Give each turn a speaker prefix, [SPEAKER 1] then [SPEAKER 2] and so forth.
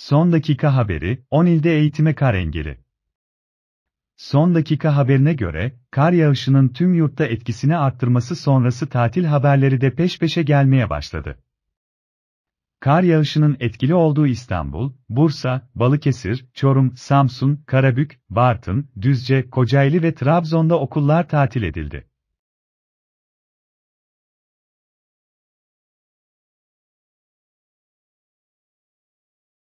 [SPEAKER 1] Son dakika haberi, 10 ilde eğitime kar engeli. Son dakika haberine göre, kar yağışının tüm yurtta etkisini arttırması sonrası tatil haberleri de peş peşe gelmeye başladı. Kar yağışının etkili olduğu İstanbul, Bursa, Balıkesir, Çorum, Samsun, Karabük, Bartın, Düzce, Kocaeli ve Trabzon'da okullar tatil edildi.